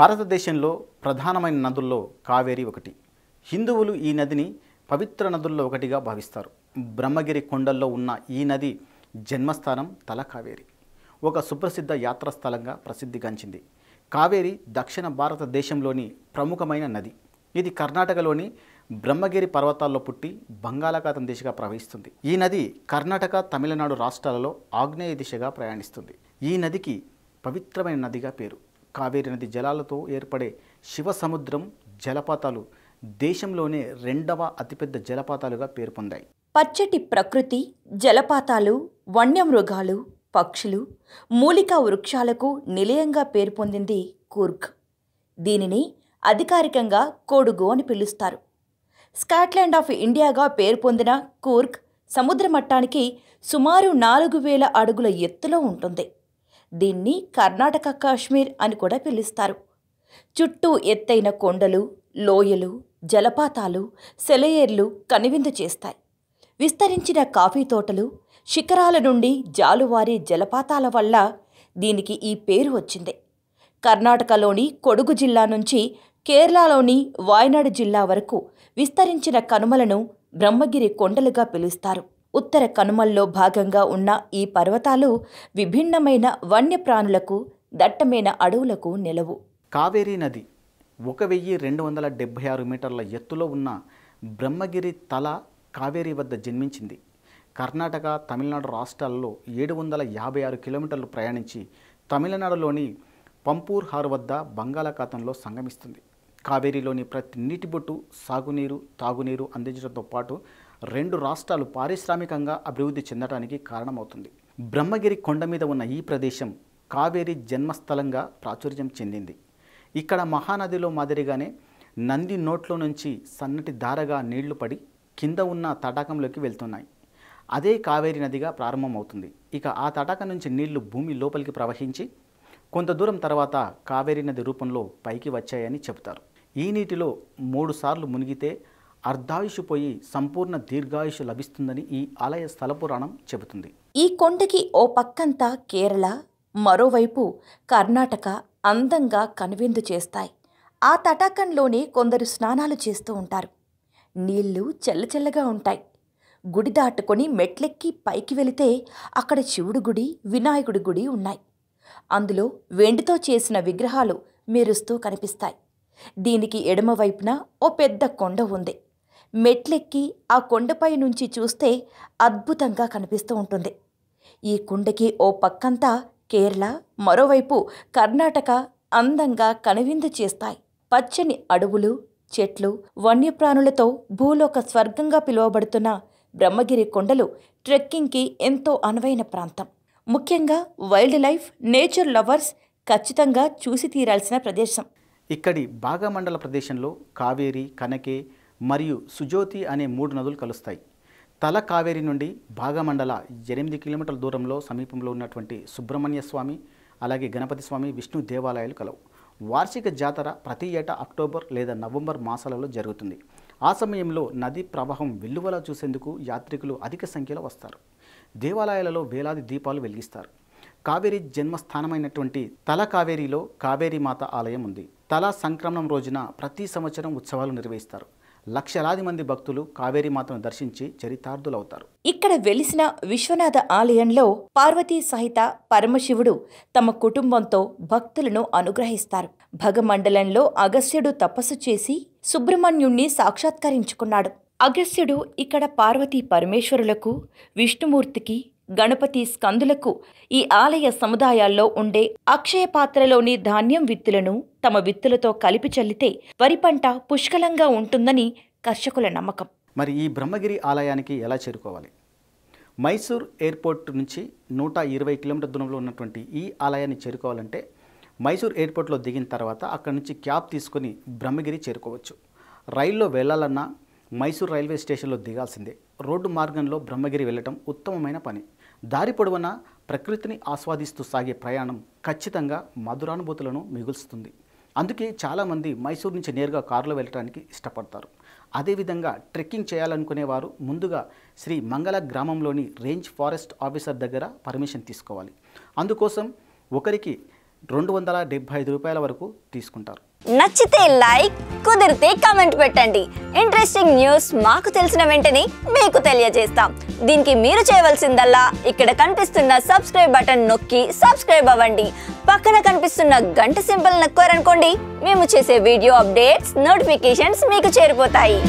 భారతదేశంలో ప్రధానమైన నదుల్లో కావేరి ఒకటి హిందువులు ఈ నదిని పవిత్ర నదుల్లో ఒకటిగా భావిస్తారు బ్రహ్మగిరి కొండల్లో ఉన్న ఈ నది జన్మస్థానం తల కావేరి ఒక సుప్రసిద్ధ యాత్రాస్థలంగా ప్రసిద్ధిగాంచింది కావేరి దక్షిణ భారతదేశంలోని ప్రముఖమైన నది ఇది కర్ణాటకలోని బ్రహ్మగిరి పర్వతాల్లో పుట్టి బంగాళాఖాతం దిశగా ప్రవహిస్తుంది ఈ నది కర్ణాటక తమిళనాడు రాష్ట్రాలలో ఆగ్నేయ దిశగా ప్రయాణిస్తుంది ఈ నదికి పవిత్రమైన నదిగా పేరు కావేరీ నది జలాలతో ఏర్పడే శివసముద్రం జలపాతాలు దేశంలోనే రెండవ అతిపెద్ద జలపాతాలుగా పేరు పొందాయి పచ్చటి ప్రకృతి జలపాతాలు వన్యమృగాలు పక్షులు మూలికా వృక్షాలకు నిలయంగా పేరు పొందింది కూర్గ్ దీనిని అధికారికంగా కోడుగు అని పిలుస్తారు స్కాట్లాండ్ ఆఫ్ ఇండియాగా పేరు పొందిన కూర్గ్ సముద్ర మట్టానికి సుమారు నాలుగు వేల అడుగుల ఎత్తులో ఉంటుంది దీన్ని కర్ణాటక కాశ్మీర్ అని కూడా పిలుస్తారు చుట్టూ ఎత్తైన కొండలు లోయలు జలపాతాలు సెలయేర్లు కనువిందు చేస్తాయి విస్తరించిన కాఫీ తోటలు శిఖరాల నుండి జాలువారే జలపాతాల వల్ల దీనికి ఈ పేరు వచ్చింది కర్ణాటకలోని కొడుగు జిల్లా నుంచి కేరళలోని వాయనాడు జిల్లా వరకు విస్తరించిన కనుమలను బ్రహ్మగిరి కొండలుగా పిలుస్తారు ఉత్తర కనుమల్లో భాగంగా ఉన్న ఈ పర్వతాలు విభిన్నమైన వన్యప్రాణులకు దట్టమైన అడవులకు నిలవు కావేరీ నది ఒక వెయ్యి రెండు వందల డెబ్భై ఆరు మీటర్ల ఎత్తులో ఉన్న బ్రహ్మగిరి తల కావేరీ వద్ద జన్మించింది కర్ణాటక తమిళనాడు రాష్ట్రాల్లో ఏడు వందల యాభై ఆరు కిలోమీటర్లు ప్రయాణించి తమిళనాడులోని పంపూర్ హార్ వద్ద బంగాళాఖాతంలో సంగమిస్తుంది కావేరీలోని ప్రతి నీటి బొట్టు సాగునీరు తాగునీరు అందించడంతో పాటు రెండు రాష్ట్రాలు పారిశ్రామికంగా అభివృద్ధి చెందడానికి కారణమవుతుంది బ్రహ్మగిరి కొండ మీద ఉన్న ఈ ప్రదేశం కావేరి జన్మస్థలంగా ప్రాచుర్యం చెందింది ఇక్కడ మహానదిలో మాదిరిగానే నంది నోట్లో నుంచి సన్నటి దారగా నీళ్లు పడి కింద ఉన్న తటాకంలోకి వెళ్తున్నాయి అదే కావేరి నదిగా ప్రారంభమవుతుంది ఇక ఆ తటాకం నుంచి నీళ్లు భూమి లోపలికి ప్రవహించి కొంత దూరం తర్వాత కావేరీ నది రూపంలో పైకి వచ్చాయని చెబుతారు ఈ నీటిలో మూడుసార్లు మునిగితే అర్ధాయుషు పోయి సంపూర్ణ దీర్ఘాయుషు లభిస్తుందని ఈ ఆలయ స్థల పురాణం చెబుతుంది ఈ కొండకి ఓ పక్కంతా కేరళ మరోవైపు కర్ణాటక అందంగా కనువిందు చేస్తాయి ఆ తటాకంలోనే కొందరు స్నానాలు చేస్తూ ఉంటారు నీళ్లు చెల్లచెల్లగా ఉంటాయి గుడి దాటుకొని మెట్లెక్కి పైకి వెళితే అక్కడ శివుడు గుడి వినాయకుడి గుడి ఉన్నాయి అందులో వెండితో చేసిన విగ్రహాలు మెరుస్తూ కనిపిస్తాయి దీనికి ఎడమవైపున ఓ పెద్ద కొండ ఉంది మెట్లెక్కి ఆ కొండపై నుంచి చూస్తే అద్భుతంగా కనిపిస్తూ ఉంటుంది ఈ కుండకి ఓ పక్కంతా కేరళ మరోవైపు కర్ణాటక అందంగా కనువిందు చేస్తాయి పచ్చని అడవులు చెట్లు వన్యప్రాణులతో భూలోక స్వర్గంగా పిలువబడుతున్న బ్రహ్మగిరి కొండలు ట్రెక్కింగ్కి ఎంతో అనువైన ప్రాంతం ముఖ్యంగా వైల్డ్ లైఫ్ నేచర్ లవర్స్ ఖచ్చితంగా చూసి తీరాల్సిన ప్రదేశం ఇక్కడి భాగమండల ప్రదేశంలో కావేరి కనకే మరియు సుజోతి అనే మూడు నదులు కలుస్తాయి తల కావేరి నుండి భాగమండల ఎనిమిది కిలోమీటర్ల దూరంలో సమీపంలో ఉన్నటువంటి సుబ్రహ్మణ్య స్వామి అలాగే గణపతి స్వామి విష్ణు దేవాలయాలు కలవు వార్షిక జాతర ప్రతి ఏటా అక్టోబర్ లేదా నవంబర్ మాసాలలో జరుగుతుంది ఆ సమయంలో నది ప్రవాహం వెల్లువలా చూసేందుకు యాత్రికులు అధిక సంఖ్యలో వస్తారు దేవాలయాలలో వేలాది దీపాలు వెలిగిస్తారు కావేరి జన్మస్థానమైనటువంటి తల కావేరిలో మాత ఆలయం ఉంది తల సంక్రమణం రోజున ప్రతి సంవత్సరం ఉత్సవాలు నిర్వహిస్తారు లక్షలాది మంది భక్తులు కావేరీ మాతను దర్శించి చరితార్థులవుతారు ఇక్కడ వెలిసిన విశ్వనాథ ఆలయంలో పార్వతీ సహిత పరమశివుడు తమ కుటుంబంతో భక్తులను అనుగ్రహిస్తారు భగమండలంలో అగస్త్యుడు తపస్సు చేసి సుబ్రహ్మణ్యుణ్ణి సాక్షాత్కరించుకున్నాడు అగస్త్యుడు ఇక్కడ పార్వతీ పరమేశ్వరులకు విష్ణుమూర్తికి గణపతి స్కందులకు ఈ ఆలయ సముదాయాల్లో ఉండే అక్షయ పాత్రలోని ధాన్యం విత్తులను తమ విత్తులతో కలిపి చల్లితే వరి పంట పుష్కలంగా ఉంటుందని కర్షకుల నమ్మకం మరి ఈ బ్రహ్మగిరి ఆలయానికి ఎలా చేరుకోవాలి మైసూర్ ఎయిర్పోర్ట్ నుంచి నూట ఇరవై కిలోమీటర్ దూరంలో ఉన్నటువంటి ఈ ఆలయాన్ని చేరుకోవాలంటే మైసూర్ ఎయిర్పోర్ట్లో దిగిన తర్వాత అక్కడి నుంచి క్యాబ్ తీసుకొని బ్రహ్మగిరి చేరుకోవచ్చు రైల్లో వెళ్ళాలన్నా మైసూర్ రైల్వే స్టేషన్లో దిగాల్సిందే రోడ్డు మార్గంలో బ్రహ్మగిరి వెళ్ళటం ఉత్తమమైన పని దారి పొడవున ప్రకృతిని ఆస్వాదిస్తూ సాగే ప్రయాణం ఖచ్చితంగా మధురానుభూతులను మిగులుస్తుంది అందుకే చాలామంది మైసూర్ నుంచి నేరుగా కారులో వెళ్ళడానికి ఇష్టపడతారు అదేవిధంగా ట్రెక్కింగ్ చేయాలనుకునేవారు ముందుగా శ్రీ మంగళ గ్రామంలోని రేంజ్ ఫారెస్ట్ ఆఫీసర్ దగ్గర పర్మిషన్ తీసుకోవాలి అందుకోసం ఒకరికి రెండు వందల డెబ్భై ఐదు రూపాయల వరకు తీసుకుంటారు నచ్చితే లైక్ కుదిరితే కామెంట్ పెట్టండి ఇంట్రెస్టింగ్ న్యూస్ మాకు తెలిసిన వెంటనే మీకు తెలియజేస్తాం దీనికి మీరు చేయవలసిందల్లా ఇక్కడ కనిపిస్తున్న సబ్స్క్రైబ్ బటన్ నొక్కి సబ్స్క్రైబ్ అవ్వండి పక్కన కనిపిస్తున్న గంట సింబల్ నొక్కారనుకోండి మేము చేసే వీడియో అప్డేట్స్ నోటిఫికేషన్స్ మీకు చేరిపోతాయి